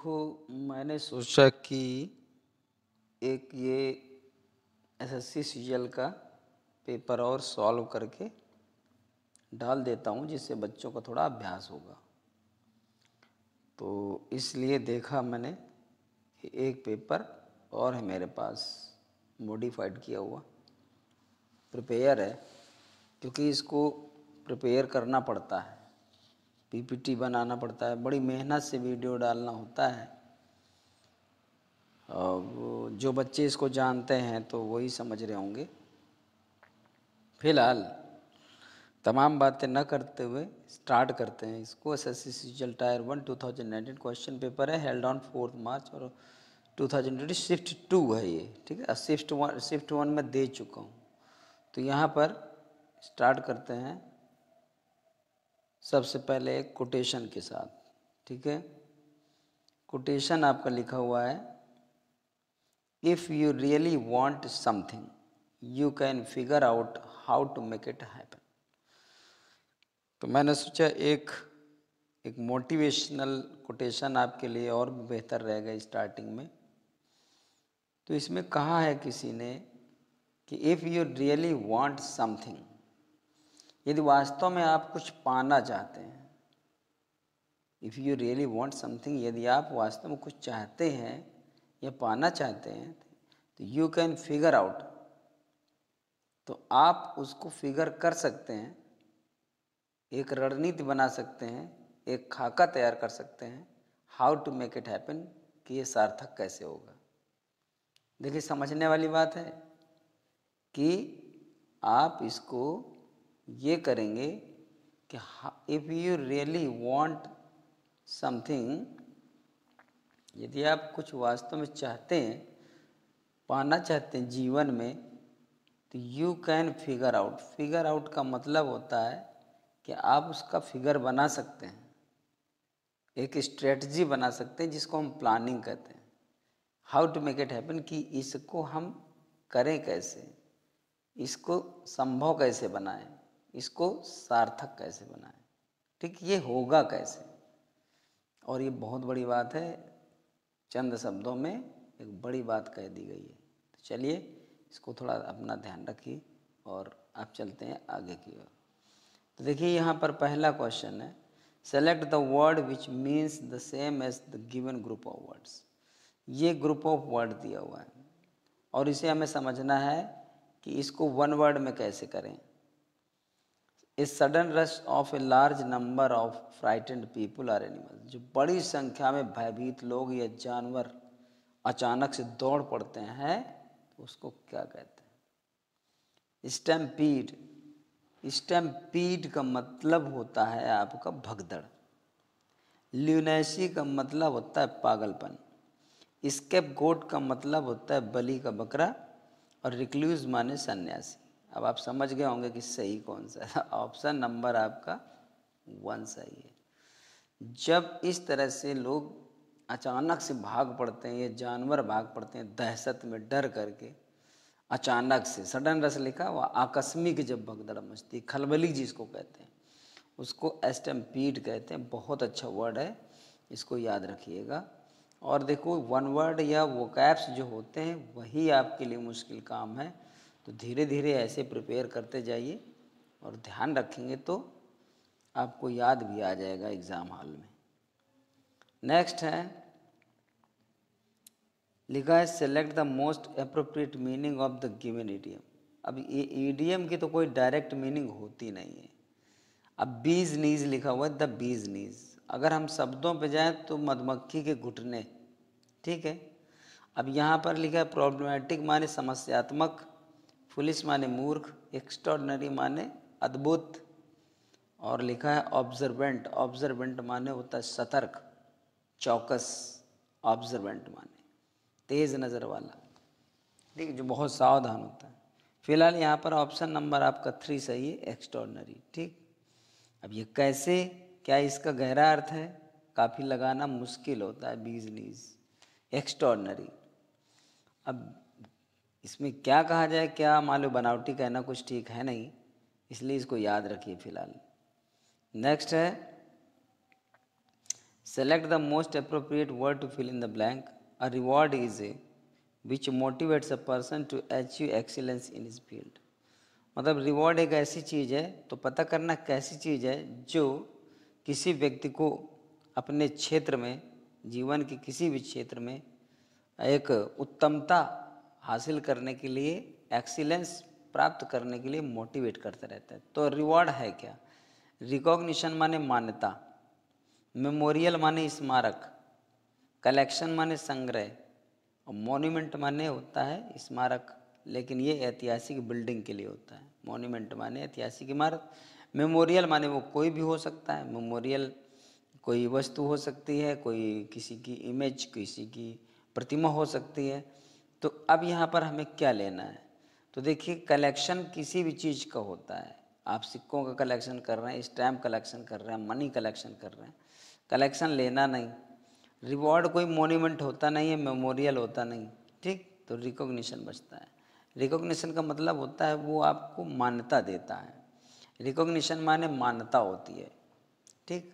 देखो मैंने सोचा कि एक ये एसएससी सीजीएल का पेपर और सॉल्व करके डाल देता हूँ जिससे बच्चों का थोड़ा अभ्यास होगा तो इसलिए देखा मैंने कि एक पेपर और है मेरे पास मॉडिफाइड किया हुआ प्रिपेयर है क्योंकि इसको प्रिपेयर करना पड़ता है पीपीटी बनाना पड़ता है बड़ी मेहनत से वीडियो डालना होता है और जो बच्चे इसको जानते हैं तो वही समझ रहे होंगे फिलहाल तमाम बातें न करते हुए स्टार्ट करते हैं इसको S S C tier one two thousand nineteen question paper है हेल्ड ऑन फोर्थ मार्च और two thousand twenty shift two है ये ठीक है शिफ्ट वन शिफ्ट वन में दे चुका हूँ तो यहाँ पर स्टार्ट करते हैं सबसे पहले एक कोटेशन के साथ ठीक है कोटेशन आपका लिखा हुआ है if you really want something you can figure out how to make it happen तो मैंने सोचा एक एक मोटिवेशनल कोटेशन आपके लिए और भी बेहतर रहेगा स्टार्टिंग में तो इसमें कहा है किसी ने कि if you really want something यदि वास्तव में आप कुछ पाना चाहते हैं if you really want something यदि आप वास्तव में कुछ चाहते हैं या पाना चाहते हैं तो यू कैन फिगर आउट तो आप उसको फिगर कर सकते हैं एक रणनीति बना सकते हैं एक खाका तैयार कर सकते हैं how to make it happen कि ये सार्थक कैसे होगा देखिए समझने वाली बात है कि आप इसको ये करेंगे कि if you really want something यदि आप कुछ वास्तव में चाहते हैं पाना चाहते हैं जीवन में तो you can figure out figure out का मतलब होता है कि आप उसका फिगर बना सकते हैं एक स्ट्रेटजी बना सकते हैं जिसको हम प्लानिंग कहते हैं how to make it happen कि इसको हम करें कैसे इसको संभव कैसे बनाएं इसको सार्थक कैसे बनाएं ठीक ये होगा कैसे और ये बहुत बड़ी बात है चंद शब्दों में एक बड़ी बात कह दी गई है तो चलिए इसको थोड़ा अपना ध्यान रखिए और आप चलते हैं आगे की ओर तो देखिए यहाँ पर पहला क्वेश्चन है select the word which means the same as the given group of words ये ग्रुप ऑफ वर्ड दिया हुआ है और इसे हमें समझना है कि इसको वन वर्ड में कैसे करें a sudden rush of a large number of frightened people or animal जो बड़ी संख्या में भयभीत लोग या जानवर अचानक से दौड़ पड़ते हैं तो उसको क्या कहते हैं स्टैम्पीड स्टैम्पीड का मतलब होता है आपका भगदड़ ल्यूनेसी का मतलब होता है पागलपन स्केप गोट का मतलब होता है बलि का बकरा और रिक्लूज माने सन्यासी अब आप समझ गए होंगे कि सही कौन सा है ऑप्शन नंबर आपका वन सही है जब इस तरह से लोग अचानक से भाग पड़ते हैं ये जानवर भाग पड़ते हैं दहशत में डर करके अचानक से सडन रस लिखा वह आकस्मिक जब भगदड़ मचती खलबली जिसको कहते हैं उसको पीट कहते हैं बहुत अच्छा वर्ड है इसको याद रखिएगा और देखो वन वर्ड या कैप्स जो होते हैं वही आपके लिए मुश्किल काम है तो धीरे धीरे ऐसे प्रिपेयर करते जाइए और ध्यान रखेंगे तो आपको याद भी आ जाएगा एग्ज़ाम हॉल में नेक्स्ट है लिखा है select the most appropriate meaning of the given idiom अब ये ईडीएम की तो कोई डायरेक्ट मीनिंग होती नहीं है अब बीज नीज लिखा हुआ है द बीज नीज अगर हम शब्दों पे जाएं तो मधुमक्खी के घुटने ठीक है अब यहाँ पर लिखा है प्रॉब्लमेटिक माने समस्यात्मक फुलिस माने मूर्ख एक्स्ट्रॉडनरी माने अद्भुत और लिखा है ऑब्जर्वेंट ऑब्जर्वेंट माने होता है सतर्क चौकस ऑब्जर्वेंट माने तेज़ नज़र वाला ठीक जो बहुत सावधान होता है फिलहाल यहाँ पर ऑप्शन नंबर आपका थ्री सही है एक्स्ट्रॉडनरी ठीक अब ये कैसे क्या इसका गहरा अर्थ है काफ़ी लगाना मुश्किल होता है बीज नीज एक्स्ट्रॉडनरी अब इसमें क्या कहा जाए क्या मालूम बनावटी कहना कुछ ठीक है नहीं इसलिए इसको याद रखिए फिलहाल नेक्स्ट है select the most appropriate word to fill in the blank a reward is a which motivates a person to achieve excellence in his field मतलब रिवॉर्ड एक ऐसी चीज़ है तो पता करना कैसी चीज़ है जो किसी व्यक्ति को अपने क्षेत्र में जीवन के किसी भी क्षेत्र में एक उत्तमता हासिल करने के लिए एक्सीलेंस प्राप्त करने के लिए मोटिवेट करते रहते हैं तो रिवॉर्ड है क्या रिकॉग्निशन माने मान्यता मेमोरियल माने स्मारक कलेक्शन माने संग्रह और मोन्यूमेंट माने होता है स्मारक लेकिन ये ऐतिहासिक बिल्डिंग के लिए होता है मोन्यूमेंट माने ऐतिहासिक इमारत मेमोरियल माने वो कोई भी हो सकता है मेमोरियल कोई वस्तु हो सकती है कोई किसी की इमेज किसी की प्रतिमा हो सकती है तो अब यहाँ पर हमें क्या लेना है तो देखिए कलेक्शन किसी भी चीज़ का होता है आप सिक्कों का कलेक्शन कर रहे हैं स्टैम्प कलेक्शन कर रहे हैं मनी कलेक्शन कर रहे हैं कलेक्शन लेना नहीं रिवॉर्ड कोई मोन्यूमेंट होता नहीं है मेमोरियल होता नहीं ठीक तो रिकॉग्निशन बचता है रिकॉग्निशन का मतलब होता है वो आपको मान्यता देता है रिकॉग्निशन माने मान्यता होती है ठीक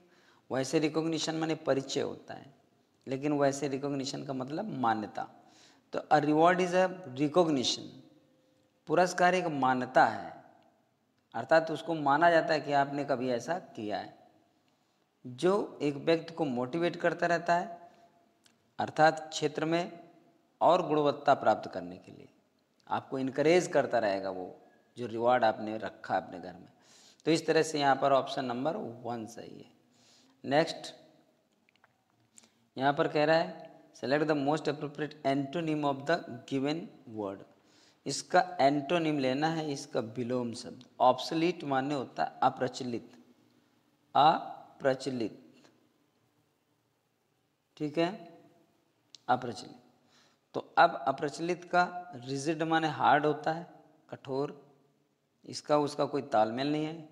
वैसे रिकॉग्निशन माने परिचय होता है लेकिन वैसे रिकॉग्निशन का मतलब मान्यता तो a reward is a recognition पुरस्कार एक मान्यता है अर्थात तो उसको माना जाता है कि आपने कभी ऐसा किया है जो एक व्यक्ति को मोटिवेट करता रहता है अर्थात क्षेत्र में और गुणवत्ता प्राप्त करने के लिए आपको इनक्रेज करता रहेगा वो जो रिवॉर्ड आपने रखा अपने घर में तो इस तरह से यहाँ पर ऑप्शन नंबर वन सही है नेक्स्ट यहाँ पर कह रहा है select the most appropriate antonym of the given word इसका एंटोनिम लेना है इसका विलोम शब्द ऑप्सलिट माने होता है अप्रचलित अप्रचलित ठीक है अप्रचलित तो अब अप्रचलित का रिजिड माने हार्ड होता है कठोर इसका उसका कोई तालमेल नहीं है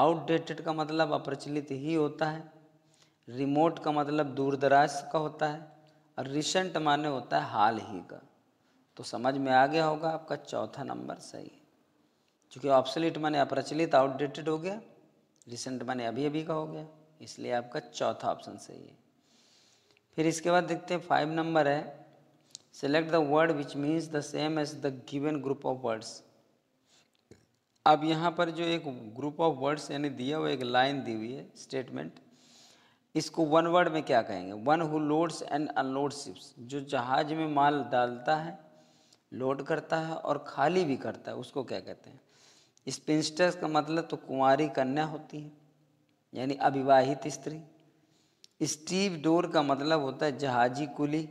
आउटडेटेड का मतलब अप्रचलित ही होता है रिमोट का मतलब दूर दराज का होता है और रिसेंट माने होता है हाल ही का तो समझ में आ गया होगा आपका चौथा नंबर सही है क्योंकि ऑप्सलिट माने अप्रचलित आउटडेटेड हो गया रिसेंट माने अभी अभी का हो गया इसलिए आपका चौथा ऑप्शन सही है फिर इसके बाद देखते हैं फाइव नंबर है select the word which means the same as the given group of words अब यहाँ पर जो एक ग्रुप ऑफ वर्ड्स यानी दिया हुआ एक लाइन दी हुई है स्टेटमेंट इसको वन वर्ड में क्या कहेंगे one who loads and unload ships जो जहाज में माल डालता है लोड करता है और खाली भी करता है उसको क्या कहते हैं स्पिंस्टर्स का मतलब तो कुंवारी कन्या होती है यानी अविवाहित स्त्री स्टीव डोर का मतलब होता है जहाजी कुली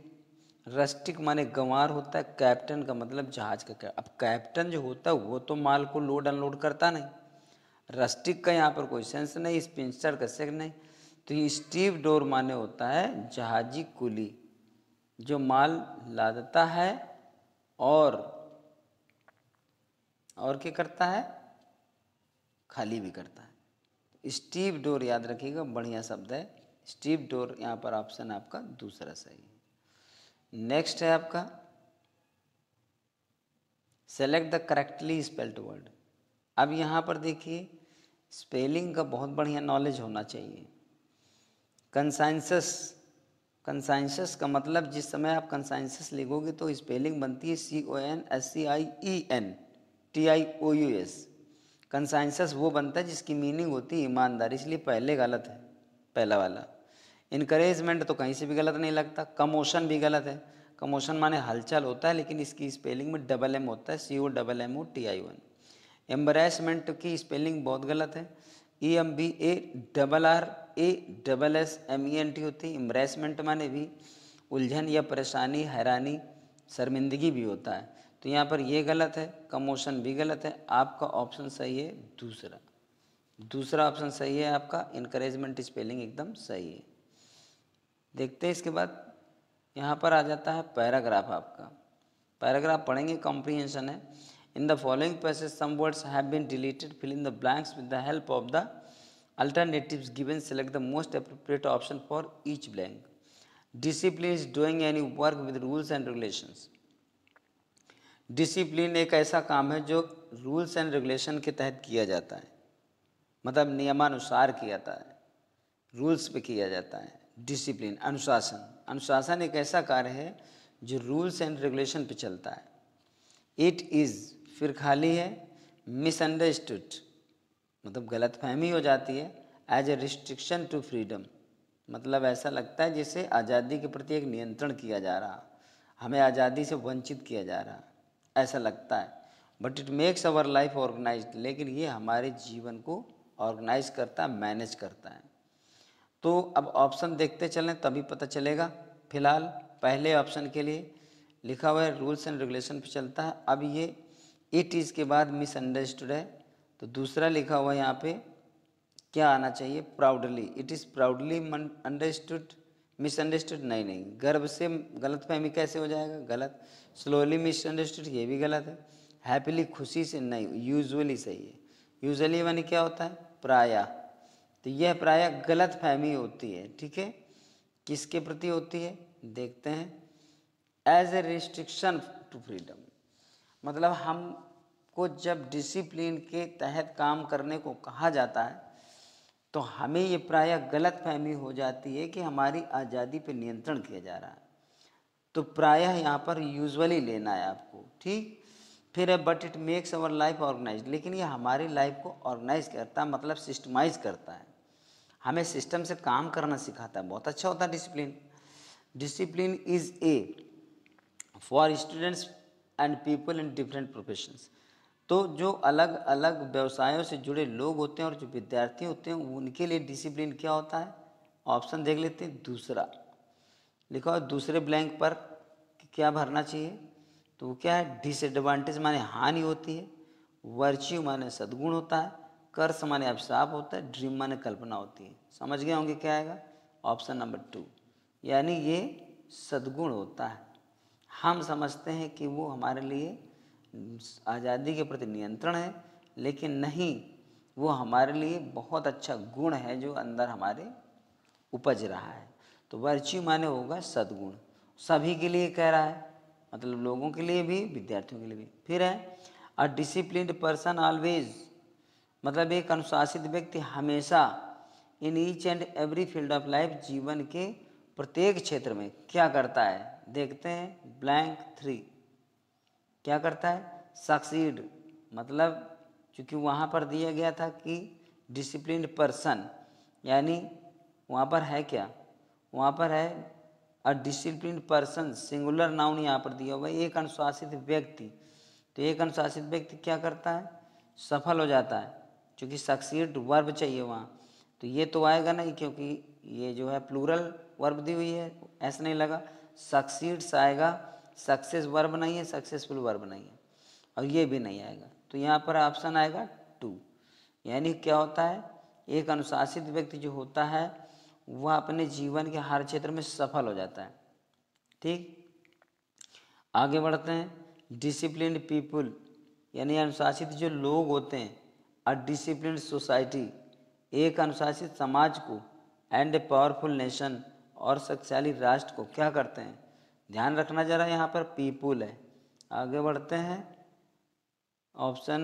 रस्टिक माने गंवार होता है कैप्टन का मतलब जहाज का अब कैप्टन जो होता है वो तो माल को लोड अनलोड करता नहीं रस्टिक का यहाँ पर कोई सेंस नहीं स्पिंस्टर का सेंस नहीं तो ये स्टीव डोर माने होता है जहाजी कुली जो माल लादता है और और क्या करता है खाली भी करता है स्टीव डोर याद रखिएगा बढ़िया शब्द है स्टीव डोर यहाँ पर ऑप्शन आपका दूसरा सही है नेक्स्ट है आपका select the correctly spelled word अब यहाँ पर देखिए स्पेलिंग का बहुत बढ़िया नॉलेज होना चाहिए कंसाइंसस कंसाइंसस का मतलब जिस समय आप कंसाइंसस लिखोगे तो स्पेलिंग बनती है C O N S C I E N T I O U S conscientious वो बनता है जिसकी मीनिंग होती है ईमानदारी इसलिए पहले गलत है पहला वाला इनक्रेजमेंट तो कहीं से भी गलत नहीं लगता कमोशन भी गलत है कमोशन माने हलचल होता है लेकिन इसकी स्पेलिंग में डबल एम होता है C O double M O T I one embarrassment की स्पेलिंग बहुत गलत है E M B A double R A double S M E N T होती है इम्ब्रेसमेंट माने भी उलझन या परेशानी हैरानी शर्मिंदगी भी होता है तो यहाँ पर ये गलत है कमोशन भी गलत है आपका ऑप्शन सही है दूसरा दूसरा ऑप्शन सही है आपका इनक्रेजमेंट स्पेलिंग एकदम सही है देखते हैं इसके बाद यहाँ पर आ जाता है पैराग्राफ आपका पैराग्राफ पढ़ेंगे कॉम्प्रीहेंशन है in the following passage some words have been deleted fill in the blanks with the help of the alternatives given select the most appropriate option for each blank discipline is doing any work with rules and regulations discipline एक ऐसा काम है जो rules and regulation के तहत किया जाता है मतलब नियमानुसार किया जाता है रूल्स पे किया जाता है डिसिप्लिन अनुशासन अनुशासन एक ऐसा कार्य है जो रूल्स एंड रेगुलेशन पे चलता है इट इज़ फिर खाली है मिसअंडरस्टूड मतलब गलत फहमी हो जाती है as a restriction to freedom मतलब ऐसा लगता है जैसे आज़ादी के प्रति एक नियंत्रण किया जा रहा हमें आज़ादी से वंचित किया जा रहा ऐसा लगता है but it makes our life organise लेकिन ये हमारे जीवन को ऑर्गेनाइज करता है मैनेज करता है तो अब ऑप्शन देखते चलें तभी पता चलेगा फिलहाल पहले ऑप्शन के लिए लिखा हुआ है रूल्स एंड रेगुलेशन पे चलता है अब ये इट इज़ के बाद मिसअंडरस्टूड है तो दूसरा लिखा हुआ यहाँ पे क्या आना चाहिए proudly it is proudly understood misunderstood नहीं नहीं गर्व से गलत फहमी कैसे हो जाएगा गलत स्लोली मिसअंडरस्टूड ये भी गलत है हैप्पीली खुशी से नहीं यूजुअली सही है यूजअली मानी क्या होता है प्राय तो यह प्रायः गलत फहमी होती है ठीक है किसके प्रति होती है देखते हैं as a restriction to freedom मतलब हम को जब डिसिप्लिन के तहत काम करने को कहा जाता है तो हमें ये प्रायः गलत फहमी हो जाती है कि हमारी आज़ादी पर नियंत्रण किया जा रहा है तो प्रायः यहाँ पर यूजुअली लेना है आपको ठीक फिर है but it makes our life organise लेकिन ये हमारी लाइफ को ऑर्गेनाइज करता मतलब सिस्टमाइज करता है हमें सिस्टम से काम करना सिखाता है बहुत अच्छा होता है discipline discipline is a for students and people in different professions तो जो अलग अलग व्यवसायों से जुड़े लोग होते हैं और जो विद्यार्थी होते हैं उनके लिए डिसिप्लिन क्या होता है ऑप्शन देख लेते हैं दूसरा लिखा दूसरे ब्लैंक पर क्या भरना चाहिए तो वो क्या है डिसएडवांटेज माने हानि होती है वर्च्यू माने सद्गुण होता है कर्स माने अभिशाप होता है ड्रीम माने कल्पना होती है समझ गए होंगे क्या आएगा ऑप्शन नंबर टू यानी ये सद्गुण होता है हम समझते हैं कि वो हमारे लिए आज़ादी के प्रति नियंत्रण है लेकिन नहीं वो हमारे लिए बहुत अच्छा गुण है जो अंदर हमारे उपज रहा है तो वर्च्यू माने होगा सदगुण सभी के लिए कह रहा है मतलब लोगों के लिए भी विद्यार्थियों के लिए भी फिर है अ डिसिप्लिन पर्सन ऑलवेज मतलब एक अनुशासित व्यक्ति हमेशा in each and every field of life जीवन के प्रत्येक क्षेत्र में क्या करता है देखते हैं ब्लैंक थ्री क्या करता है सक्सीड मतलब चूँकि वहाँ पर दिया गया था कि डिसिप्लिन पर्सन यानी वहाँ पर है क्या वहाँ पर है a discipline person singular noun यहाँ पर दिया हुआ है एक अनुशासित व्यक्ति तो एक अनुशासित व्यक्ति क्या करता है सफल हो जाता है क्योंकि सक्सीड वर्ब चाहिए वहाँ तो ये तो आएगा नहीं क्योंकि ये जो है प्लूरल वर्ब दी हुई है ऐसा नहीं लगा सक्सीड्स आएगा सक्सेस वर्ब नहीं है सक्सेसफुल वर्ब नहीं है और ये भी नहीं आएगा तो यहाँ पर ऑप्शन आएगा टू यानी क्या होता है एक अनुशासित व्यक्ति जो होता है वह अपने जीवन के हर क्षेत्र में सफल हो जाता है ठीक आगे बढ़ते हैं डिसिप्लिन पीपुल यानी अनुशासित जो लोग होते हैं और डिसिप्लिन सोसाइटी एक अनुशासित समाज को एंड ए पावरफुल नेशन और शक्तिशाली राष्ट्र को क्या करते हैं ध्यान रखना जरा यहाँ पर पीपुल है आगे बढ़ते हैं ऑप्शन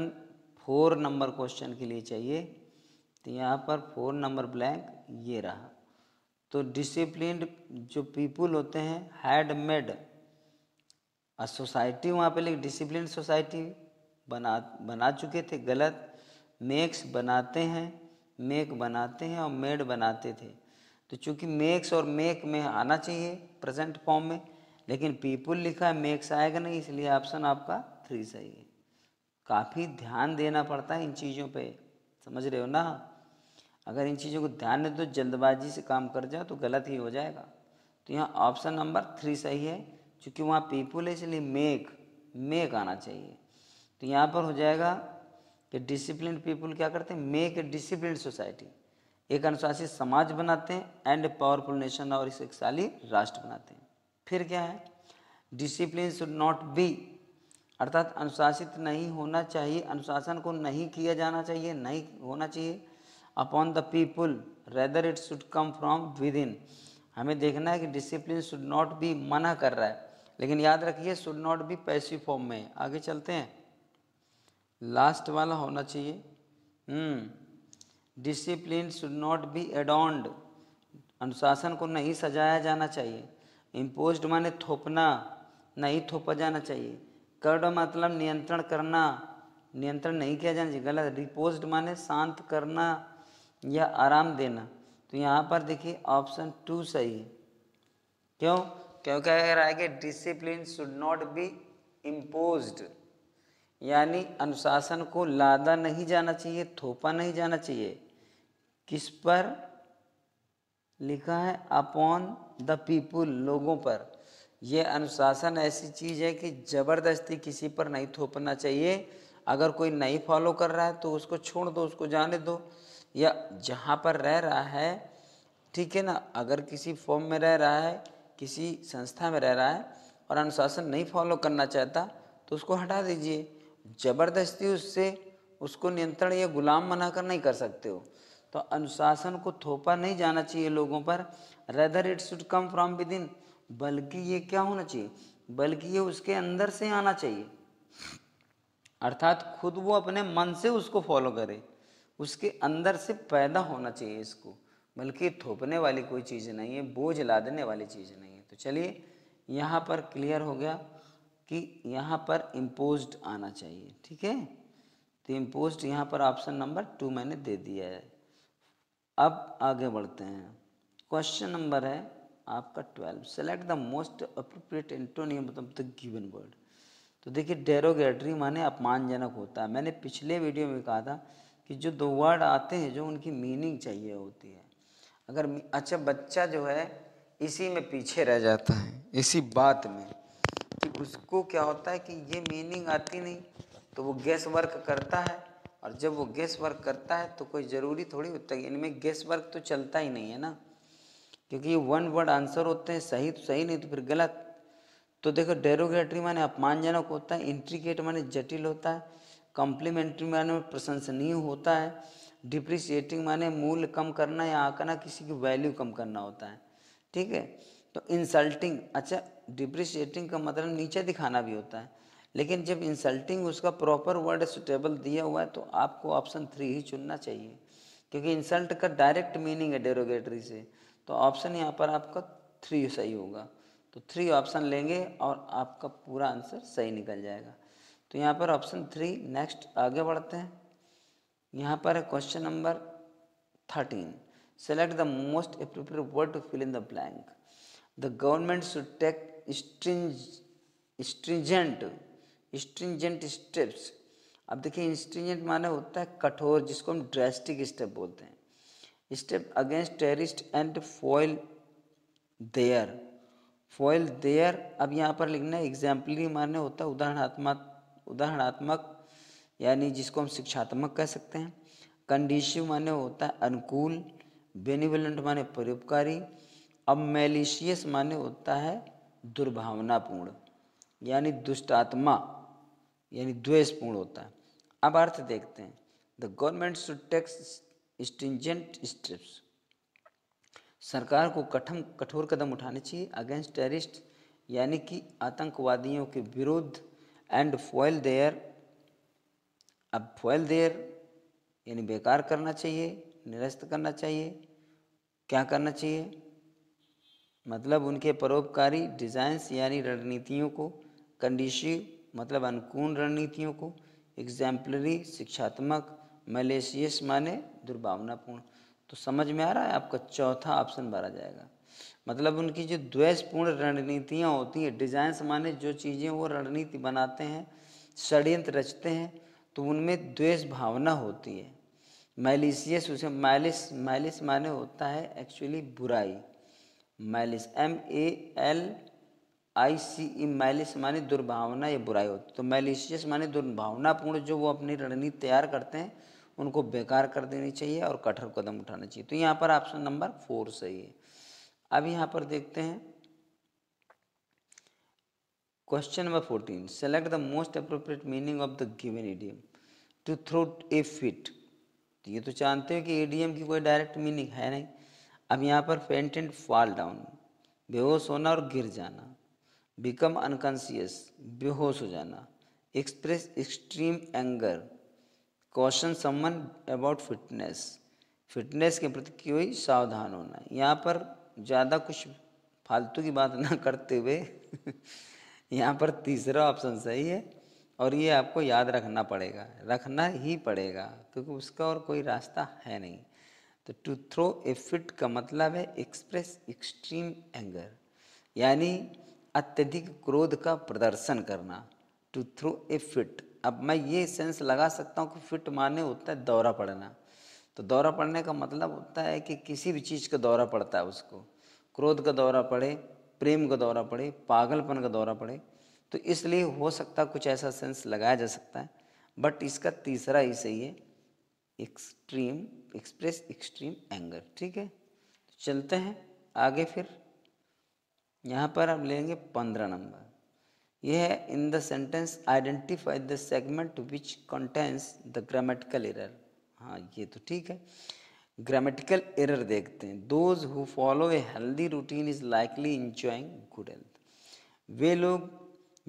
फोर नंबर क्वेश्चन के लिए चाहिए तो यहाँ पर फोर नंबर ब्लैंक ये रहा तो डिसिप्लिन जो पीपुल होते हैं हैड मेड अ सोसाइटी वहाँ पे लिख डिसिप्लिन सोसाइटी बना बना चुके थे गलत मेक्स बनाते हैं मेक बनाते हैं और मेड बनाते थे तो चूंकि मेक्स और मेक में आना चाहिए प्रेजेंट फॉर्म में लेकिन पीपुल लिखा है मेक्स आएगा नहीं इसलिए ऑप्शन आपका थ्री सही है काफ़ी ध्यान देना पड़ता है इन चीज़ों पे समझ रहे हो ना अगर इन चीज़ों को ध्यान दे तो जल्दबाजी से काम कर जाओ तो गलत ही हो जाएगा तो यहाँ ऑप्शन नंबर थ्री सही है क्योंकि वहाँ पीपुल है इसलिए मेक मेक आना चाहिए तो यहाँ पर हो जाएगा कि डिसिप्लिन पीपुल क्या करते हैं मेक ए डिसिप्लिन सोसाइटी एक अनुशासित समाज बनाते हैं एंड पावरफुल नेशन और एक शक्तिशाली राष्ट्र बनाते हैं फिर क्या है डिसिप्लिन शुड नॉट बी अर्थात अनुशासित नहीं होना चाहिए अनुशासन को नहीं किया जाना चाहिए नहीं होना चाहिए upon the people rather it should come from within हमें देखना है कि डिसिप्लिन शुड नॉट बी मना कर रहा है लेकिन याद रखिए should not be passive form में आगे चलते हैं लास्ट वाला होना चाहिए discipline should not be adorned अनुशासन को नहीं सजाया जाना चाहिए इम्पोज माने थोपना नहीं थोपा जाना चाहिए कर्ड मतलब नियंत्रण करना नियंत्रण नहीं किया जाना चाहिए गलत रिपोज्ड माने शांत करना या आराम देना तो यहाँ पर देखिए ऑप्शन टू सही है क्यों क्योंकि अगर आगे discipline should not be impose यानी अनुशासन को लादा नहीं जाना चाहिए थोपा नहीं जाना चाहिए किस पर लिखा है अपॉन द पीपुल लोगों पर यह अनुशासन ऐसी चीज़ है कि ज़बरदस्ती किसी पर नहीं थोपना चाहिए अगर कोई नहीं फॉलो कर रहा है तो उसको छोड़ दो उसको जाने दो या जहाँ पर रह रहा है ठीक है ना अगर किसी फॉर्म में रह रहा है किसी संस्था में रह रहा है और अनुशासन नहीं फॉलो करना चाहता तो उसको हटा दीजिए ज़बरदस्ती उससे उसको नियंत्रण या गुलाम बनाकर नहीं कर सकते हो तो अनुशासन को थोपा नहीं जाना चाहिए लोगों पर rather it should come from within बल्कि ये क्या होना चाहिए बल्कि ये उसके अंदर से आना चाहिए अर्थात खुद वो अपने मन से उसको फॉलो करे उसके अंदर से पैदा होना चाहिए इसको बल्कि थोपने वाली कोई चीज़ नहीं है बोझ ला देने वाली चीज़ नहीं है तो चलिए यहाँ पर क्लियर हो गया कि यहाँ पर इम्पोज आना चाहिए ठीक है तो इम्पोज यहाँ पर ऑप्शन नंबर टू मैंने दे दिया है अब आगे बढ़ते हैं क्वेश्चन नंबर है आपका twelve select the most appropriate antonym मतलब द गिवन वर्ड तो देखिए डेरोगेटरी माने अपमानजनक होता है मैंने पिछले वीडियो में कहा था कि जो दो वर्ड आते हैं जो उनकी मीनिंग चाहिए होती है अगर अच्छा बच्चा जो है इसी में पीछे रह जाता है इसी बात में कि उसको क्या होता है कि ये मीनिंग आती नहीं तो वो गैस वर्क करता है और जब वो गैस वर्क करता है तो कोई ज़रूरी थोड़ी होता है इनमें गैस वर्क तो चलता ही नहीं है ना क्योंकि ये वन वर्ड आंसर होते हैं सही तो सही नहीं तो फिर गलत तो देखो डेरोगेटरी माने अपमानजनक होता है इंट्रीगेट माने जटिल होता है कॉम्प्लीमेंट्री माने प्रशंसनीय होता है डिप्रिशिएटिंग माने मूल कम करना या आंकना किसी की वैल्यू कम करना होता है ठीक है तो इंसल्टिंग अच्छा डिप्रिशिएटिंग का मतलब नीचे दिखाना भी होता है लेकिन जब इंसल्टिंग उसका प्रॉपर वर्ड सुटेबल दिया हुआ है तो आपको ऑप्शन थ्री ही चुनना चाहिए क्योंकि इंसल्ट का डायरेक्ट मीनिंग है डेरोगेटरी से तो ऑप्शन यहाँ पर आपका थ्री सही होगा तो थ्री ऑप्शन लेंगे और आपका पूरा आंसर सही निकल जाएगा तो यहाँ पर ऑप्शन थ्री नेक्स्ट आगे बढ़ते हैं यहाँ पर है question number thirteen select the most appropriate word to fill in the blank the government should take stringent stringent steps अब देखिए इंस्ट्रीजेंट माने होता है कठोर जिसको हम ड्रेस्टिक स्टेप बोलते हैं step against terrorist and foil their foil their अब यहाँ पर लिखना है एग्जाम्पली माने होता है उदाहरणात्मक उदाहरणात्मक यानी जिसको हम शिक्षात्मक कह सकते हैं कंडीशिव माने होता है अनुकूल बेनिवलेंट माने परोपकारी अब मेलिशियस माने होता है दुर्भावनापूर्ण यानी दुष्टात्मा यानी द्वेषपूर्ण होता है अब अर्थ देखते हैं the government should takes stringent steps सरकार को कठम कठोर कदम उठाने चाहिए अगेंस्ट टेररिस्ट यानी कि आतंकवादियों के विरुद्ध एंड फॉयल देयर अब फॉयल देयर यानी बेकार करना चाहिए निरस्त करना चाहिए क्या करना चाहिए मतलब उनके परोपकारी डिज़ाइंस यानी रणनीतियों को कंडीशिव मतलब अनुकूल रणनीतियों को एग्जाम्पलरी शिक्षात्मक मलेशियस माने दुर्भावनापूर्ण तो समझ में आ रहा है आपका चौथा ऑप्शन भरा जाएगा मतलब उनकी जो द्वेषपूर्ण रणनीतियाँ होती हैं डिजाइंस माने जो चीज़ें वो रणनीति बनाते हैं षड्यंत्र रचते हैं तो उनमें द्वेष भावना होती है मैलिशियस उसे मैलिस मैलिस माने होता है एक्चुअली बुराई malice M A L I C E malice माने दुर्भावना या बुराई होती तो मैलिशियस माने दुर्भावनापूर्ण जो वो अपनी रणनीति तैयार करते हैं उनको बेकार कर देनी चाहिए और कठोर कदम उठाना चाहिए तो यहाँ पर ऑप्शन नंबर फोर सही है अब यहाँ पर देखते हैं question number fourteen select the most appropriate meaning of the given idiom to throw a fit ये तो जानते हो कि एडियम की कोई डायरेक्ट मीनिंग है नहीं अब यहाँ पर फेंट एंड फॉल डाउन बेहोश होना और गिर जाना बिकम अनकॉन्सियस बेहोश हो जाना एक्सप्रेस एक्सट्रीम एंगर क्वेश्चन समन अबाउट फिटनेस फिटनेस के प्रति कोई सावधान होना यहाँ पर ज़्यादा कुछ फालतू की बात ना करते हुए यहाँ पर तीसरा ऑप्शन सही है और ये आपको याद रखना पड़ेगा रखना ही पड़ेगा क्योंकि उसका और कोई रास्ता है नहीं तो टू थ्रो ए फिट का मतलब है एक्सप्रेस एक्सट्रीम एंगर यानी अत्यधिक क्रोध का प्रदर्शन करना टू थ्रो ए फिट अब मैं ये सेंस लगा सकता हूँ कि फिट माने होता है दौरा पड़ना तो दौरा पड़ने का मतलब होता है कि किसी भी चीज़ का दौरा पड़ता है उसको क्रोध का दौरा पड़े प्रेम का दौरा पड़े पागलपन का दौरा पड़े तो इसलिए हो सकता कुछ ऐसा सेंस लगाया जा सकता है बट इसका तीसरा ही सही है एक्सट्रीम एक्सप्रेस एक्सट्रीम एंगर ठीक है तो चलते हैं आगे फिर यहाँ पर हम लेंगे पंद्रह नंबर यह है in the sentence identify the segment which contains the grammatical error हाँ ये तो ठीक है ग्रामेटिकल एरर देखते हैं those who follow a healthy routine is likely enjoying good health वे लोग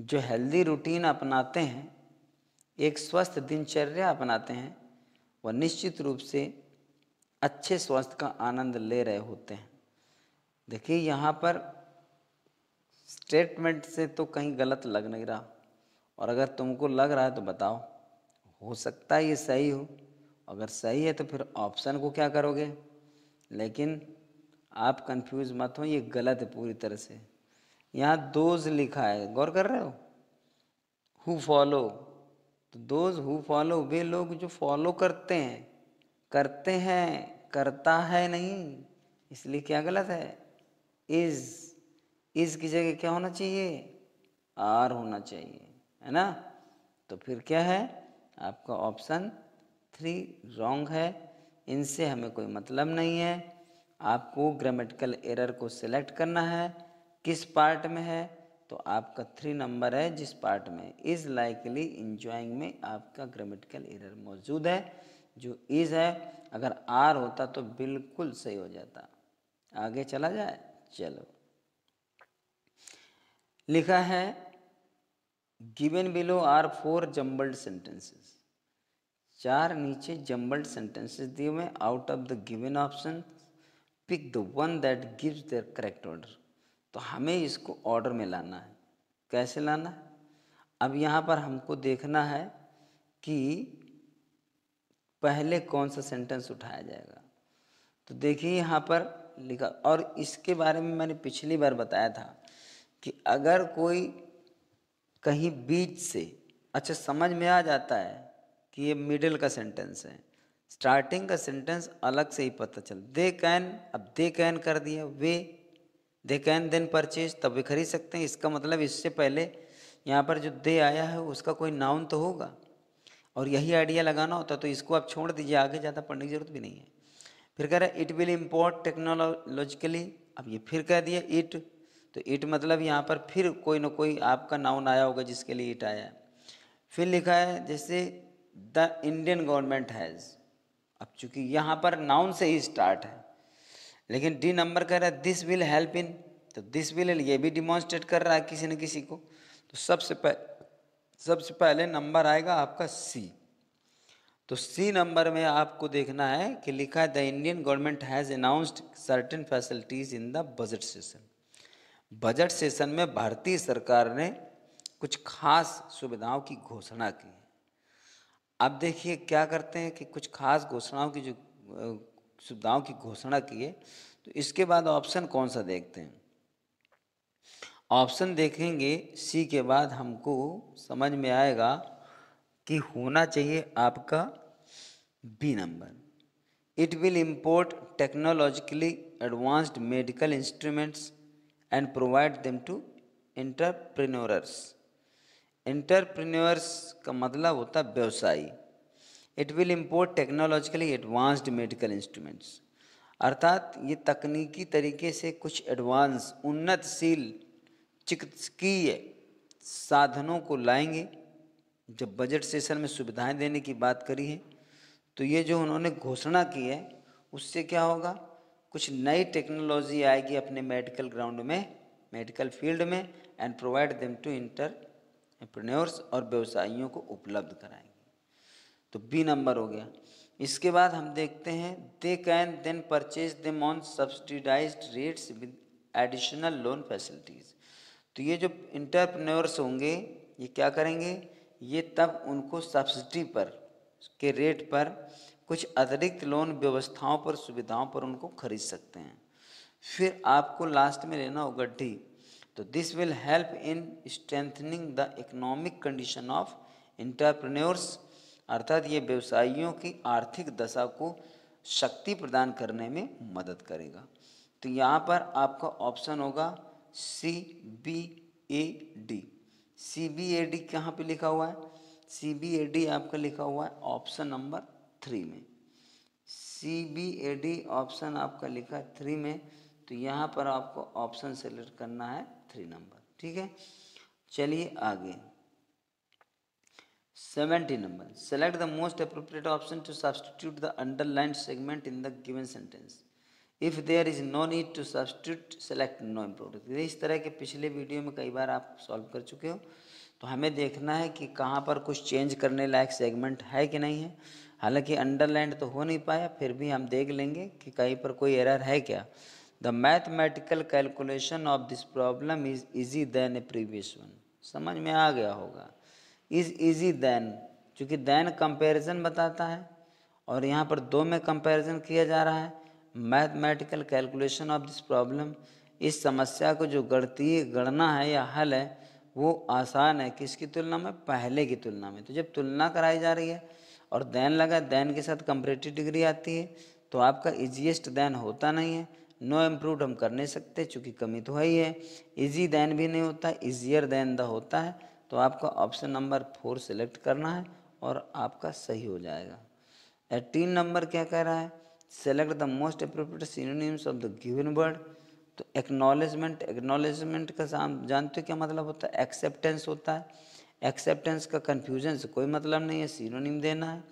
जो हेल्दी रूटीन अपनाते हैं एक स्वस्थ दिनचर्या अपनाते हैं वह निश्चित रूप से अच्छे स्वास्थ्य का आनंद ले रहे होते हैं देखिए यहाँ पर स्टेटमेंट से तो कहीं गलत लग नहीं रहा और अगर तुमको लग रहा है तो बताओ हो सकता है ये सही हो अगर सही है तो फिर ऑप्शन को क्या करोगे लेकिन आप कंफ्यूज मत हो ये गलत है पूरी तरह से यहाँ दोज लिखा है गौर कर रहे हो who follow to those who follow वे लोग जो फॉलो करते हैं करते हैं करता है नहीं इसलिए क्या गलत है इज़ इस की जगह क्या होना चाहिए आर होना चाहिए है ना तो फिर क्या है आपका ऑप्शन थ्री रॉन्ग है इनसे हमें कोई मतलब नहीं है आपको ग्रामेटिकल एरर को सिलेक्ट करना है किस पार्ट में है तो आपका थ्री नंबर है जिस पार्ट में इज़ लाइकली इंजॉइंग में आपका ग्रामेटिकल एरर मौजूद है जो इज़ है अगर आर होता तो बिल्कुल सही हो जाता आगे चला जाए चलो लिखा है given below are four jumbled sentences चार नीचे जम्बल्ड सेंटेंसेस दिए हुए out of the given option pick the one that gives their correct order तो हमें इसको ऑर्डर में लाना है कैसे लाना है अब यहाँ पर हमको देखना है कि पहले कौन सा सेंटेंस उठाया जाएगा तो देखिए यहाँ पर लिखा और इसके बारे में मैंने पिछली बार बताया था कि अगर कोई कहीं बीच से अच्छा समझ में आ जाता है कि ये मिडिल का सेंटेंस है स्टार्टिंग का सेंटेंस अलग से ही पता चल दे कैन अब दे कैन कर दिया वे दे कैन देन परचेज तब वे खरीद सकते हैं इसका मतलब इससे पहले यहाँ पर जो दे आया है उसका कोई नाउन तो होगा और यही आइडिया लगाना होता तो इसको आप छोड़ दीजिए आगे ज़्यादा पढ़ने की ज़रूरत भी नहीं है फिर कह रहे हैं इट विल इम्पोर्ट टेक्नोलॉजिकली अब ये फिर कह दिया इट तो इट मतलब यहाँ पर फिर कोई ना कोई आपका नाउन आया होगा जिसके लिए इट आया है फिर लिखा है जैसे द इंडियन गवर्नमेंट हैज़ अब चूंकि यहाँ पर नाउन से ही स्टार्ट है लेकिन डी नंबर कह रहा है दिस विल हेल्प इन तो दिस विल ये भी डिमॉन्स्ट्रेट कर रहा है किसी न किसी को तो सबसे पह, सबसे पहले नंबर आएगा आपका सी तो सी नंबर में आपको देखना है कि लिखा है the Indian government has announced certain facilities in the budget session budget session में भारतीय सरकार ने कुछ खास सुविधाओं की घोषणा की अब देखिए क्या करते हैं कि कुछ खास घोषणाओं की जो सुविधाओं की घोषणा की है तो इसके बाद ऑप्शन कौन सा देखते हैं ऑप्शन देखेंगे सी के बाद हमको समझ में आएगा कि होना चाहिए आपका B number it will import technologically advanced medical instruments and provide them to entrepreneurs. Entrepreneurs का मतलब होता है व्यवसायी it will import technologically advanced medical instruments अर्थात ये तकनीकी तरीके से कुछ एडवांस उन्नतशील चिकित्सकीय साधनों को लाएंगे जब बजट सेशन में सुविधाएं देने की बात करी है तो ये जो उन्होंने घोषणा की है उससे क्या होगा कुछ नई टेक्नोलॉजी आएगी अपने मेडिकल ग्राउंड में मेडिकल फील्ड में and provide them to entrepreneurs और व्यवसायियों को उपलब्ध कराएंगे तो बी नंबर हो गया इसके बाद हम देखते हैं they can then purchase them on subsidised rates with additional loan facilities तो ये जो इंटरप्रेन्योर्स होंगे ये क्या करेंगे ये तब उनको सब्सिडी पर के रेट पर कुछ अतिरिक्त लोन व्यवस्थाओं पर सुविधाओं पर उनको खरीद सकते हैं फिर आपको लास्ट में लेना हो गड्ढी तो this will help in strengthening the economic condition of entrepreneurs अर्थात ये व्यवसायियों की आर्थिक दशा को शक्ति प्रदान करने में मदद करेगा तो यहाँ पर आपका ऑप्शन होगा C B A D C B A D कहाँ पर लिखा हुआ है सी बी ए डी आपका लिखा हुआ है ऑप्शन नंबर थ्री में C B A D option आपका लिखा थ्री में तो यहाँ पर आपको ऑप्शन सेलेक्ट करना है थ्री नंबर ठीक है चलिए आगे seventy number select the most appropriate option to substitute the underline segment in the given sentence if there is no need to substitute select no improvement इस तरह के पिछले वीडियो में कई बार आप सॉल्व कर चुके हो तो हमें देखना है कि कहाँ पर कुछ चेंज करने लायक सेगमेंट है कि नहीं है हालांकि अंडरलाइंड तो हो नहीं पाया फिर भी हम देख लेंगे कि कहीं पर कोई एरर है क्या the mathematical calculation of this problem is easy than a previous one समझ में आ गया होगा इज इजी दैन चूँकि देन कंपैरिजन बताता है और यहाँ पर दो में कंपैरिजन किया जा रहा है mathematical calculation of this problem इस समस्या को जो गणती गणना है या हल है वो आसान है किसकी तुलना में पहले की तुलना में तो जब तुलना कराई जा रही है और दैन लगा दैन के साथ कंपरेटिव डिग्री आती है तो आपका इजिएस्ट दैन होता नहीं है नो इम्प्रूवड हम कर नहीं सकते चूँकि कमी तो है ही है ईजी दैन भी नहीं होता इजियर दैन द होता है तो आपका ऑप्शन नंबर फोर सेलेक्ट करना है और आपका सही हो जाएगा एटीन नंबर क्या कह रहा है select the most appropriate synonyms of the given word तो एक्नॉलेजमेंट एक्नॉलेजमेंट का जानते हो क्या मतलब होता है एक्सेप्टेंस होता है एक्सेप्टेंस का कन्फ्यूजन से कोई मतलब नहीं है सीनोनिम देना है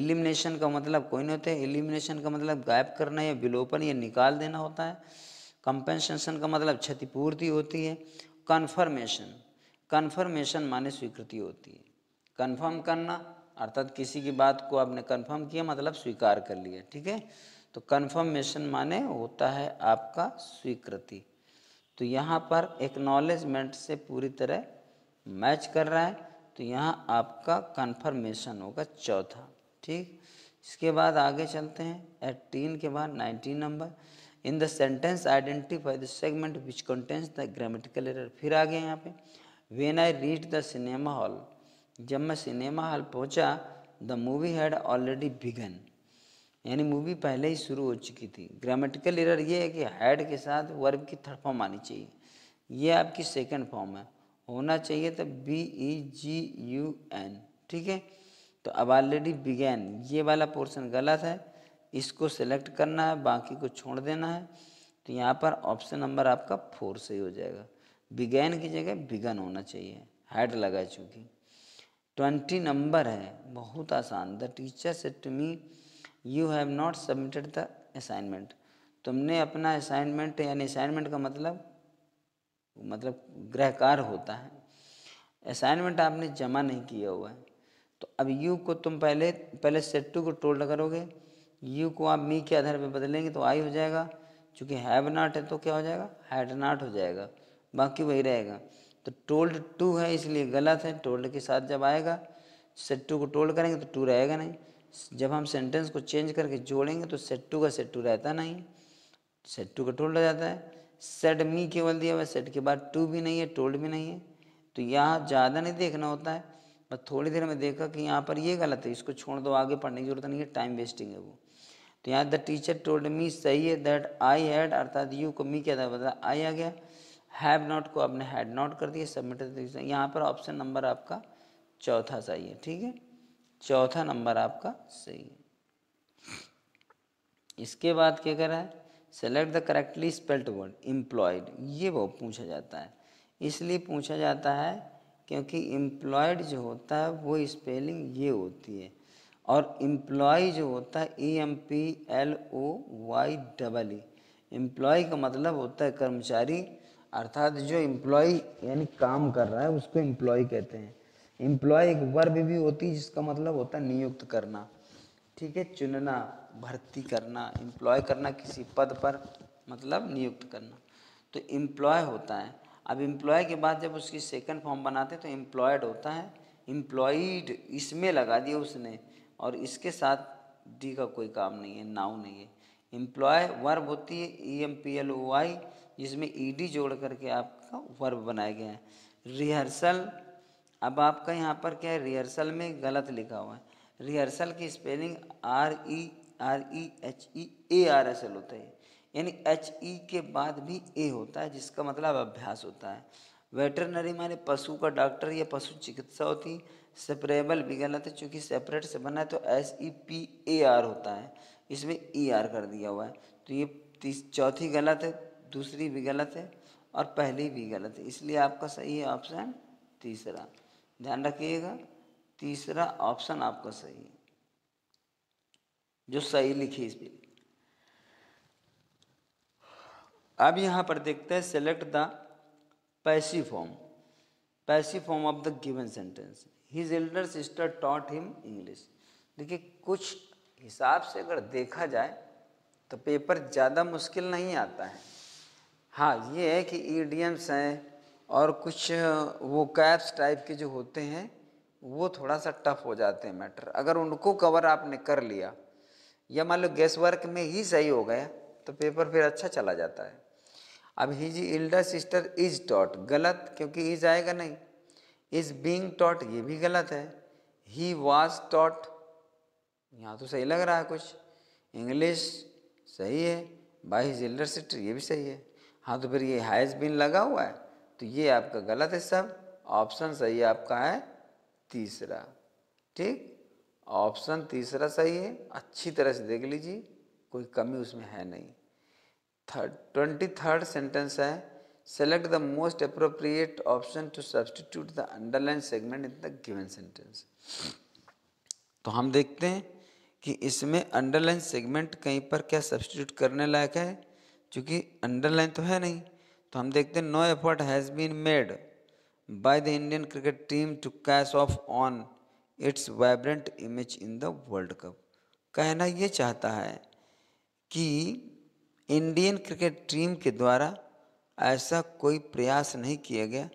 एलिमिनेशन का मतलब कोई नहीं होता है एलिमिनेशन का मतलब गायब करना या विलोपन या निकाल देना होता है कंपेंसेशन का मतलब क्षतिपूर्ति होती है कन्फर्मेशन कन्फर्मेशन माने स्वीकृति होती है कन्फर्म करना अर्थात किसी की बात को आपने कन्फर्म किया मतलब स्वीकार कर लिया ठीक है तो कन्फर्मेशन माने होता है आपका स्वीकृति तो यहाँ पर एक्नॉलेजमेंट से पूरी तरह मैच कर रहा है तो यहाँ आपका कन्फर्मेशन होगा चौथा ठीक इसके बाद आगे चलते हैं एटीन के बाद nineteen number in the sentence identify the segment which contains the grammatical error फिर आ गए यहाँ पे when I reach the cinema hall जब मैं सिनेमा हॉल पहुँचा the movie had already began यानी मूवी पहले ही शुरू हो चुकी थी ग्रामेटिकल एरर ये है कि हैड के साथ वर्ब की थर्ड फॉर्म आनी चाहिए ये आपकी सेकेंड फॉर्म है होना चाहिए था B E G U N ठीक है तो अब ऑलरेडी बिगैन ये वाला पोर्शन गलत है इसको सेलेक्ट करना है बाकी को छोड़ देना है तो यहाँ पर ऑप्शन नंबर आपका फोर से ही हो जाएगा बिगैन की जगह बिगन होना चाहिए हेड लगा चुकी ट्वेंटी नंबर है बहुत आसान the teacher said to me you have not submitted the assignment तुमने अपना असाइनमेंट यानी असाइनमेंट का मतलब मतलब ग्रहकार होता है असाइनमेंट आपने जमा नहीं किया हुआ है तो अब यू को तुम पहले पहले सेट टू को टोल्ड करोगे यू को आप मी के आधार पर बदलेंगे तो आई हो जाएगा चूँकि हैव नाट है तो क्या हो जाएगा हैड नाट हो जाएगा बाकी वही रहेगा तो टोल्ड टू है इसलिए गलत है टोल्ड के साथ जब आएगा सेट टू को टोल्ड करेंगे तो टू रहेगा नहीं जब हम सेंटेंस को चेंज करके जोड़ेंगे तो सेट टू का सेट टू रहता नहीं सेट टू का टोल्ड हो जाता है सेड मी केवल दिया हुआ है सेड के बाद टू भी नहीं है टोल्ड भी नहीं है तो यहाँ ज़्यादा नहीं देखना होता है और थोड़ी देर में देखा कि यहाँ पर ये गलत है इसको छोड़ दो आगे पढ़ने की जरूरत नहीं है टाइम वेस्टिंग है वो तो यहाँ द टीचर टोल्ड मी सही है दैट आई हैड अर्थात यू को मी क्या था बता आई आ गया हैव नॉट को आपने हैड नॉट कर दिया सबमिट यहाँ पर ऑप्शन नंबर आपका चौथा सही है ठीक है चौथा नंबर आपका सही है इसके बाद क्या कर रहा है select the correctly spelt word employed ये वो पूछा जाता है इसलिए पूछा जाता है क्योंकि इम्प्लॉयड जो होता है वो स्पेलिंग ये होती है और इम्प्लॉय जो होता है E M P L O Y double E employ का मतलब होता है कर्मचारी अर्थात जो एम्प्लॉय यानी काम कर रहा है उसको एम्प्लॉय कहते हैं इम्प्लॉय एक वर्ब भी होती है जिसका मतलब होता है नियुक्त करना ठीक है चुनना भर्ती करना एम्प्लॉय करना किसी पद पर मतलब नियुक्त करना तो इम्प्लॉय होता है अब इम्प्लॉय के बाद जब उसकी सेकंड फॉर्म बनाते हैं तो एम्प्लॉयड होता है इम्प्लॉइड इसमें लगा दिया उसने और इसके साथ डी का कोई काम नहीं है नाउ नहीं है इम्प्लॉय वर्ब होती है E M P L O I जिसमें ई e डी जोड़ करके आपका वर्ब बनाया गया है रिहर्सल अब आपका यहाँ पर क्या है रिहर्सल में गलत लिखा हुआ है रिहर्सल की spelling R E R E H E A R S L होता है यानी एच ई e के बाद भी ए होता है जिसका मतलब अभ्यास होता है वेटरनरी माने पशु का डॉक्टर या पशु चिकित्सा होती है सेपरेबल भी गलत है चूँकि सेपरेट से बना है तो S E P A R होता है इसमें ई e आर कर दिया हुआ है तो ये चौथी गलत है दूसरी भी गलत है और पहली भी गलत है इसलिए आपका सही है ऑप्शन तीसरा ध्यान रखिएगा तीसरा ऑप्शन आपका सही है जो सही लिखी इस पर अब यहाँ पर देखते हैं select the passive form passive form of the given sentence his elder sister taught him English देखिए कुछ हिसाब से अगर देखा जाए तो पेपर ज़्यादा मुश्किल नहीं आता है हाँ ये है कि ईडियम्स हैं और कुछ वो कैप्स टाइप के जो होते हैं वो थोड़ा सा टफ हो जाते हैं मैटर अगर उनको कवर आपने कर लिया या मान लो गैस वर्क में ही सही हो गया तो पेपर फिर अच्छा चला जाता है अब his elder sister is taught गलत क्योंकि इज आएगा नहीं इज बींग टॉट ये भी गलत है ही वॉज टॉट यहाँ तो सही लग रहा है कुछ इंग्लिश सही है बाई हिज इल्डर सिस्टर ये भी सही है हाँ तो फिर ये हैज़ बीन लगा हुआ है तो ये आपका गलत है सब ऑप्शन सही आपका है तीसरा ठीक ऑप्शन तीसरा सही है अच्छी तरह से देख लीजिए कोई कमी उसमें है नहीं थर्ड ट्वेंटी थर्ड सेंटेंस है select the most appropriate option to substitute the underline segment in the given sentence तो हम देखते हैं कि इसमें अंडरलाइन सेगमेंट कहीं पर क्या सब्सटीट्यूट करने लायक है क्योंकि अंडरलाइन तो है नहीं तो हम देखते हैं no effort has been made by the Indian cricket team to cash off on its vibrant image in the world cup कहना ये चाहता है कि इंडियन क्रिकेट टीम के द्वारा ऐसा कोई प्रयास नहीं किया गया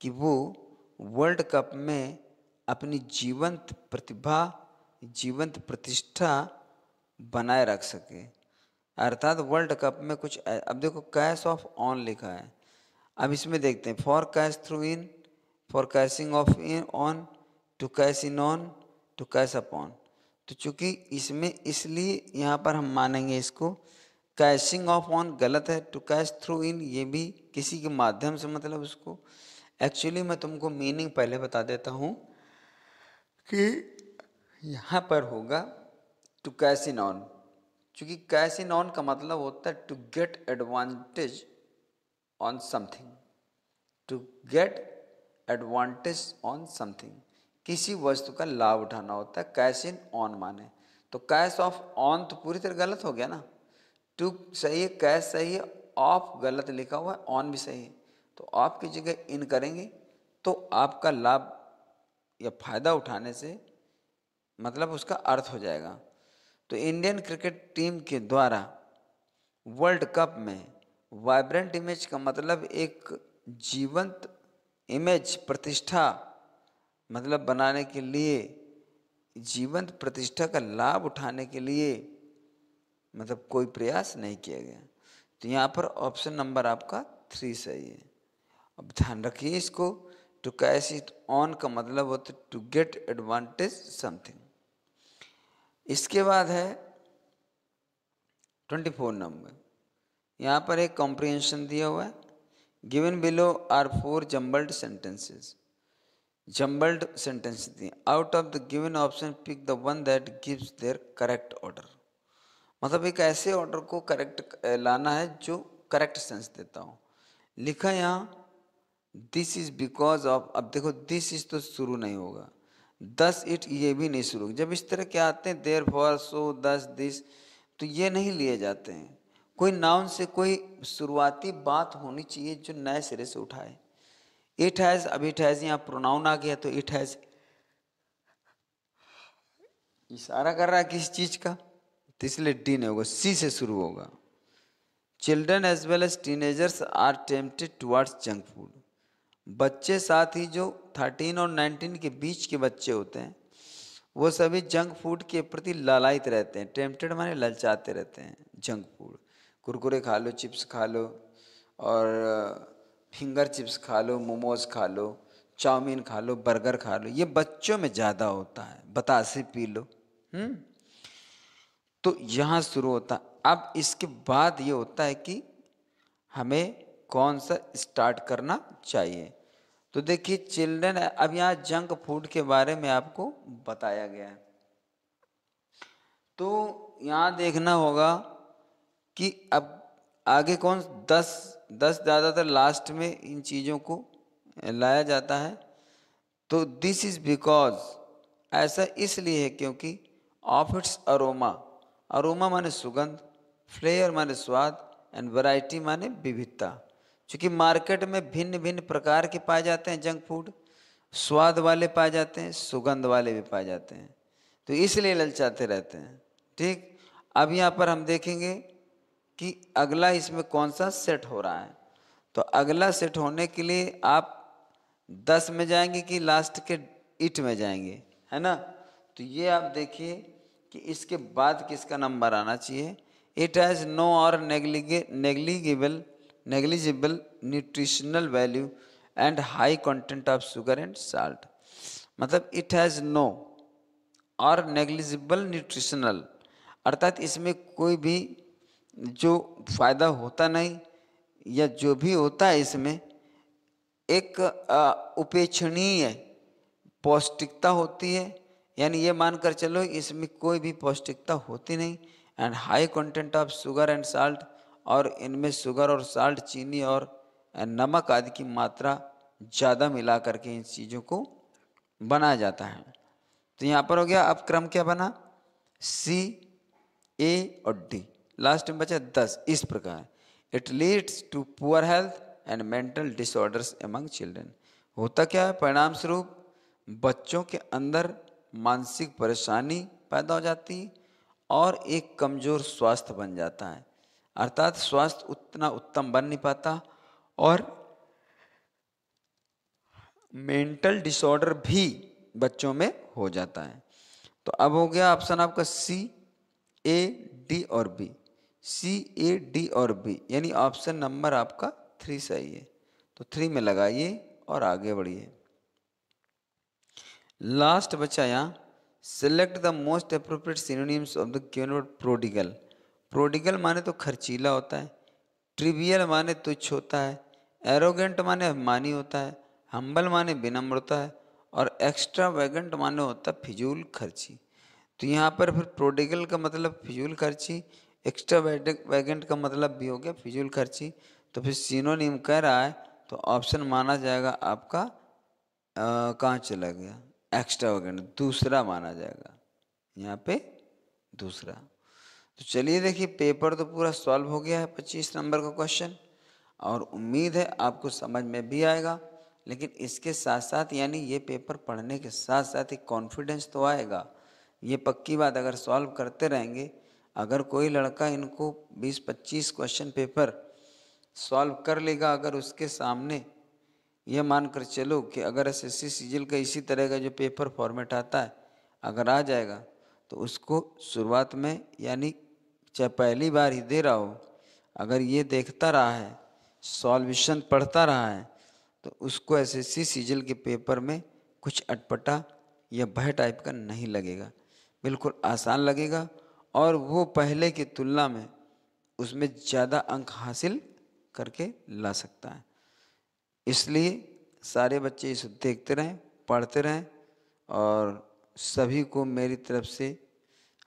कि वो वर्ल्ड कप में अपनी जीवंत प्रतिभा जीवंत प्रतिष्ठा बनाए रख सके अर्थात वर्ल्ड कप में कुछ अब देखो कैश ऑफ ऑन लिखा है अब इसमें देखते हैं for cash through in for cashing off in on to cash in on to cash upon तो चूंकि इसमें इसलिए यहाँ पर हम मानेंगे इसको कैशिंग ऑफ ऑन गलत है टू कैश थ्रू इन ये भी किसी के माध्यम से मतलब उसको एक्चुअली मैं तुमको मीनिंग पहले बता देता हूँ कि यहाँ पर होगा टू कैश इन ऑन चूँकि कैश इन ऑन का मतलब होता है to get advantage on something to get advantage on something किसी वस्तु का लाभ उठाना होता है कैश इन ऑन माने तो कैश ऑफ ऑन तो पूरी तरह गलत हो गया ना टू सही है कैश सही है ऑफ गलत लिखा हुआ है ऑन भी सही है तो ऑफ की जगह इन करेंगे तो आपका लाभ या फायदा उठाने से मतलब उसका अर्थ हो जाएगा तो इंडियन क्रिकेट टीम के द्वारा वर्ल्ड कप में वाइब्रेंट इमेज का मतलब एक जीवंत इमेज प्रतिष्ठा मतलब बनाने के लिए जीवंत प्रतिष्ठा का लाभ उठाने के लिए मतलब कोई प्रयास नहीं किया गया तो यहाँ पर ऑप्शन नंबर आपका थ्री सही है अब ध्यान रखिए इसको टू कैश इट ऑन का मतलब होता है टू गेट एडवांटेज समथिंग इसके बाद है ट्वेंटी फोर नंबर यहाँ पर एक कॉम्प्रिहेंशन दिया हुआ है given below are four jumbled sentences jumbled sentence out of the given option pick the one that gives their correct order मतलब एक ऐसे ऑर्डर को करेक्ट लाना है जो करेक्ट सेंस देता हो लिखा यहाँ दिस इज बिकॉज ऑफ अब देखो दिस इज तो शुरू नहीं होगा दस इट ये भी नहीं शुरू जब इस तरह के आते हैं देर फॉर सो दस दिस तो ये नहीं लिए जाते हैं कोई नाउन से कोई शुरुआती बात होनी चाहिए जो नए सिरे से उठाए इट हैज अब इट हैज यहां प्रोनाउन आ गया तो इट हैज इशारा कर रहा है किसी चीज का तो इसलिए डी नहीं होगा सी से शुरू होगा children as well as teenagers are tempted towards junk food बच्चे साथ ही जो थर्टीन और नाइनटीन के बीच के बच्चे होते हैं वो सभी जंक फूड के प्रति ललायत रहते हैं टेम्पटेड माने ललचाते रहते हैं जंक फूड कुरकुरे खा लो चिप्स खा लो और फिंगर चिप्स खा लो मोमोज़ खा लो चाउमीन खा लो बर्गर खा लो ये बच्चों में ज़्यादा होता है बतासे पी लो हुँ? हम्म? तो यहाँ शुरू होता अब इसके बाद ये होता है कि हमें कौन सा स्टार्ट करना चाहिए तो देखिए चिल्ड्रन अब यहाँ जंक फूड के बारे में आपको बताया गया है तो यहाँ देखना होगा कि अब आगे कौन दस दस ज़्यादातर लास्ट में इन चीज़ों को लाया जाता है तो दिस इज़ बिकॉज ऐसा इसलिए है क्योंकि ऑफ इट्स अरोमा अरोमा माने सुगंध फ्लेयर माने स्वाद एंड वैरायटी माने विविधता क्योंकि मार्केट में भिन्न भिन्न प्रकार के पाए जाते हैं जंक फूड स्वाद वाले पाए जाते हैं सुगंध वाले भी पाए जाते हैं तो इसलिए ललचाते रहते हैं ठीक अब यहाँ पर हम देखेंगे कि अगला इसमें कौन सा सेट हो रहा है तो अगला सेट होने के लिए आप दस में जाएंगे कि लास्ट के इट में जाएंगे है ना तो ये आप देखिए कि इसके बाद किसका नंबर आना चाहिए it has no or negli negligible negligible nutritional value and high content of sugar and salt मतलब it has no or negligible nutritional अर्थात इसमें कोई भी जो फायदा होता नहीं या जो भी होता है इसमें एक उपेक्षणीय पौष्टिकता होती है यानी ये मानकर चलो इसमें कोई भी पौष्टिकता होती नहीं and high content of sugar and salt और इनमें शुगर और साल्ट चीनी और नमक आदि की मात्रा ज़्यादा मिला करके इन चीज़ों को बनाया जाता है तो यहाँ पर हो गया अब क्रम क्या बना सी ए और डी लास्ट में बचा दस इस प्रकार it leads to poor health and mental disorders among children होता क्या है परिणाम स्वरूप बच्चों के अंदर मानसिक परेशानी पैदा हो जाती और एक कमज़ोर स्वास्थ्य बन जाता है अर्थात स्वास्थ्य उतना उत्तम बन नहीं पाता और मेंटल डिसऑर्डर भी बच्चों में हो जाता है तो अब हो गया ऑप्शन आपका सी ए डी और बी सी ए डी और बी यानी ऑप्शन नंबर आपका थ्री सही है तो थ्री में लगाइए और आगे बढ़िए लास्ट बचा यहाँ select the most appropriate synonyms of the cue word word prodigal prodigal माने तो खर्चीला होता है ट्रिवियल माने तुच्छ होता है एरोगेंट माने अभिमानी होता है हम्बल माने विनम्रता है और एक्स्ट्रा वैगेंट माने होता है फिजूल खर्ची तो यहाँ पर फिर प्रोडिगल का मतलब फिजूल खर्ची एक्स्ट्रा वैगेंट का मतलब भी हो गया फिजूल खर्ची तो फिर सीनोनिम कह रहा है तो ऑप्शन माना जाएगा आपका कहाँ चला गया एक्स्ट्रा वैगेंट दूसरा माना जाएगा यहाँ पे दूसरा तो चलिए देखिए पेपर तो पूरा सॉल्व हो गया है पच्चीस नंबर का क्वेश्चन और उम्मीद है आपको समझ में भी आएगा लेकिन इसके साथ साथ यानी ये पेपर पढ़ने के साथ साथ एक कॉन्फिडेंस तो आएगा ये पक्की बात अगर सॉल्व करते रहेंगे अगर कोई लड़का इनको 20-25 क्वेश्चन पेपर सॉल्व कर लेगा अगर उसके सामने यह मानकर चलो कि अगर एस एस सीजल का इसी तरह का जो पेपर फॉर्मेट आता है अगर आ जाएगा तो उसको शुरुआत में यानी चाहे पहली बार ही दे रहा हो अगर ये देखता रहा है सॉल्वेशन पढ़ता रहा है तो उसको एस एस सीजल के पेपर में कुछ अटपटा या भय टाइप का नहीं लगेगा बिल्कुल आसान लगेगा और वो पहले की तुलना में उसमें ज़्यादा अंक हासिल करके ला सकता है इसलिए सारे बच्चे इसे देखते रहें पढ़ते रहें और सभी को मेरी तरफ से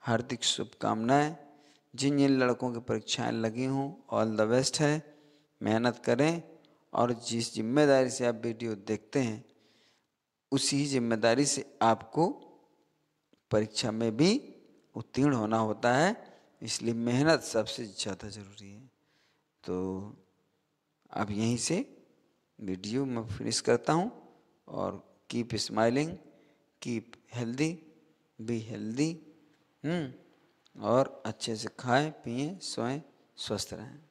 हार्दिक शुभकामनाएं जिन जिन लड़कों की परीक्षाएं लगी हों ऑल द बेस्ट है मेहनत करें और जिस जिम्मेदारी से आप वीडियो देखते हैं उसी जिम्मेदारी से आपको परीक्षा में भी उत्तीर्ण होना होता है इसलिए मेहनत सबसे ज़्यादा ज़रूरी है तो अब यहीं से वीडियो मैं फिनिश करता हूँ और keep smiling keep healthy be healthy और अच्छे से खाएं पिए सोएं स्वस्थ रहें